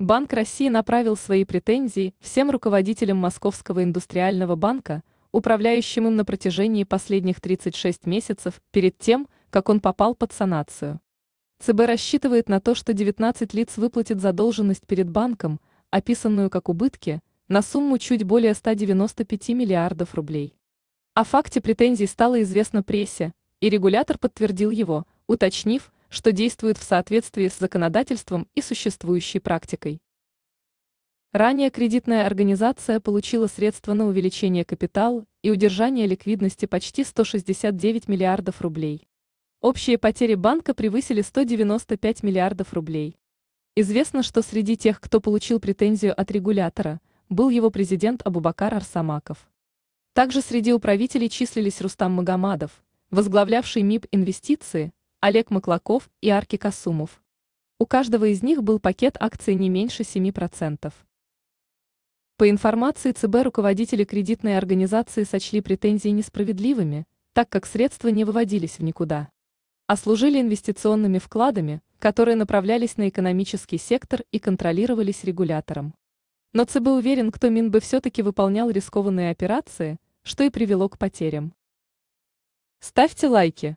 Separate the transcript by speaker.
Speaker 1: Банк России направил свои претензии всем руководителям Московского индустриального банка, управляющим им на протяжении последних 36 месяцев перед тем, как он попал под санацию. ЦБ рассчитывает на то, что 19 лиц выплатит задолженность перед банком, описанную как убытки, на сумму чуть более 195 миллиардов рублей. О факте претензий стало известно прессе, и регулятор подтвердил его, уточнив, что действует в соответствии с законодательством и существующей практикой. Ранее кредитная организация получила средства на увеличение капитала и удержание ликвидности почти 169 миллиардов рублей. Общие потери банка превысили 195 миллиардов рублей. Известно, что среди тех, кто получил претензию от регулятора, был его президент Абубакар Арсамаков. Также среди управителей числились Рустам Магомадов, возглавлявший МИП «Инвестиции», Олег Маклаков и Арки Касумов. У каждого из них был пакет акций не меньше 7%. По информации ЦБ руководители кредитной организации сочли претензии несправедливыми, так как средства не выводились в никуда, а служили инвестиционными вкладами, которые направлялись на экономический сектор и контролировались регулятором. Но ЦБ уверен, кто Мин бы все-таки выполнял рискованные операции, что и привело к потерям. Ставьте лайки.